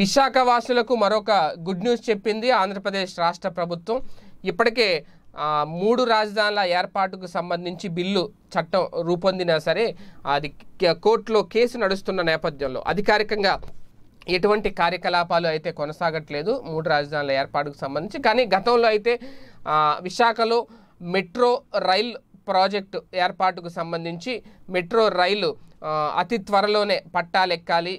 విశాఖ వాసులకు మరొక good news చెప్పింది ఆంధ్రప్రదేశ్ రాష్ట్ర ప్రభుత్వం ఇప్పటికే మూడు రాజధానుల ఏర్పాటుకు సంబంధించి బిల్లు చట్టం రూపొందినా సరే అది కోర్టులో కేసు నడుస్తున్న నేపథ్యంలో అధికారికంగా ఎటువంటి కార్యకలాపాలు అయితే కొనసాగట్లేదు మూడు రాజధానుల ఏర్పాటుకు సంబంధించి కానీ గతంలో అయితే విశాఖలో మెట్రో రైల్ ప్రాజెక్టు ఏర్పాటుకు సంబంధించి మెట్రో రైలు అతి త్వరలోనే పట్టాలెక్కాలి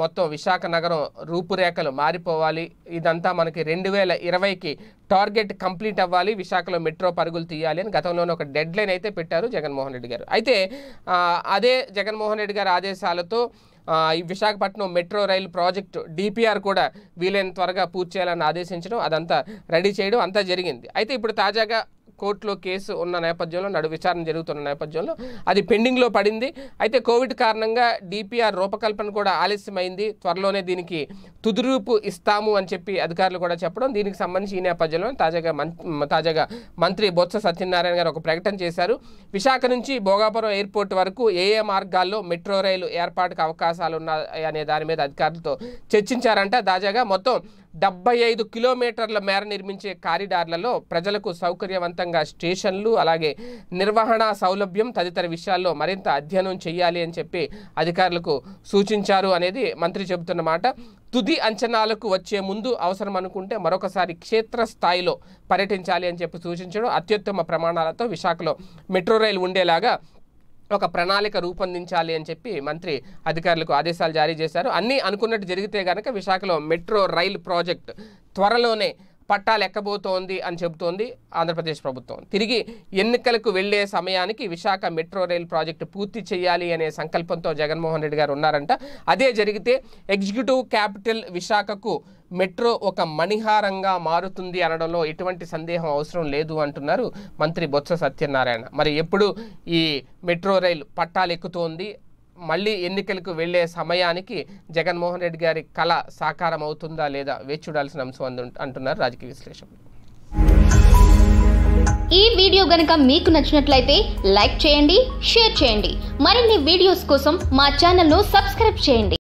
మొత్తం విశాఖ నగరం రూపురేఖలు మారిపోవాలి ఇదంతా మనకి రెండు వేల ఇరవైకి టార్గెట్ కంప్లీట్ అవ్వాలి విశాఖలో మెట్రో పరుగులు తీయాలి అని గతంలోనే ఒక డెడ్ లైన్ అయితే పెట్టారు జగన్మోహన్ రెడ్డి గారు అయితే అదే జగన్మోహన్ రెడ్డి గారి ఆదేశాలతో ఈ Visakhapatnam metro rail project DPR కూడా వీలైన త్వరగా పూర్తి చేయాలని ఆదేశించడం అదంతా రెడీ చేయడం అంతా జరిగింది అయితే ఇప్పుడు తాజాగా కోర్టులో కేసు ఉన్న నేపథ్యంలో నడు విచారణ జరుగుతున్న నేపథ్యంలో అది పెండింగ్లో పడింది అయితే కోవిడ్ కారణంగా డిపిఆర్ రూపకల్పన కూడా ఆలస్యమైంది త్వరలోనే దీనికి తుదిరూపు ఇస్తాము అని చెప్పి అధికారులు కూడా చెప్పడం దీనికి సంబంధించి ఈ నేపథ్యంలో తాజాగా తాజాగా మంత్రి బొత్స సత్యనారాయణ గారు ఒక ప్రకటన చేశారు విశాఖ నుంచి భోగాపురం ఎయిర్పోర్ట్ వరకు ఏ ఏ మార్గాల్లో మెట్రో రైలు ఏర్పాటుకు అవకాశాలు ఉన్నాయి అనే దాని మీద అధికారులతో చర్చించారంట తాజాగా మొత్తం డెబ్బై ఐదు కిలోమీటర్ల మేర నిర్మించే కారిడార్లలో ప్రజలకు సౌకర్యవంతంగా స్టేషన్లు అలాగే నిర్వహణ సౌలభ్యం తదితర విషయాల్లో మరింత అధ్యయనం చేయాలి అని చెప్పి అధికారులకు సూచించారు అనేది మంత్రి చెబుతున్నమాట తుది అంచనాలకు వచ్చే ముందు అవసరం అనుకుంటే మరొకసారి క్షేత్ర స్థాయిలో పర్యటించాలి అని చెప్పి సూచించడం అత్యుత్తమ ప్రమాణాలతో విశాఖలో మెట్రో రైలు ఉండేలాగా ఒక ప్రణాళిక రూపొందించాలి అని చెప్పి మంత్రి అధికారులకు ఆదేశాలు జారీ చేశారు అన్నీ అనుకున్నట్టు జరిగితే కనుక విశాఖలో మెట్రో రైల్ ప్రాజెక్ట్ త్వరలోనే పట్టాలు ఎక్కబోతోంది అని చెబుతోంది ఆంధ్రప్రదేశ్ ప్రభుత్వం తిరిగి ఎన్నికలకు వెళ్లే సమయానికి విశాఖ మెట్రో రైల్ ప్రాజెక్టు పూర్తి చేయాలి అనే సంకల్పంతో జగన్మోహన్ రెడ్డి గారు ఉన్నారంట అదే జరిగితే ఎగ్జిక్యూటివ్ క్యాపిటల్ విశాఖకు మెట్రో ఒక మణిహారంగా మారుతుంది అనడంలో ఎటువంటి సందేహం అవసరం లేదు అంటున్నారు మంత్రి బొత్స సత్యనారాయణ మరి ఎప్పుడు ఈ మెట్రో రైలు పట్టాలెక్కుతోంది మళ్ళీ ఎన్నికలకు వెళ్ళే సమయానికి జగన్మోహన్ రెడ్డి గారి కళ సాకారం అవుతుందా లేదా వేచి చూడాల్సిన అంశం అంటున్నారు రాజకీయ విశ్లేషకులు ఈ వీడియో గనక మీకు నచ్చినట్లయితే లైక్ చేయండి షేర్ చేయండి మరిన్ని వీడియోస్ కోసం మా ను సబ్స్క్రైబ్ చేయండి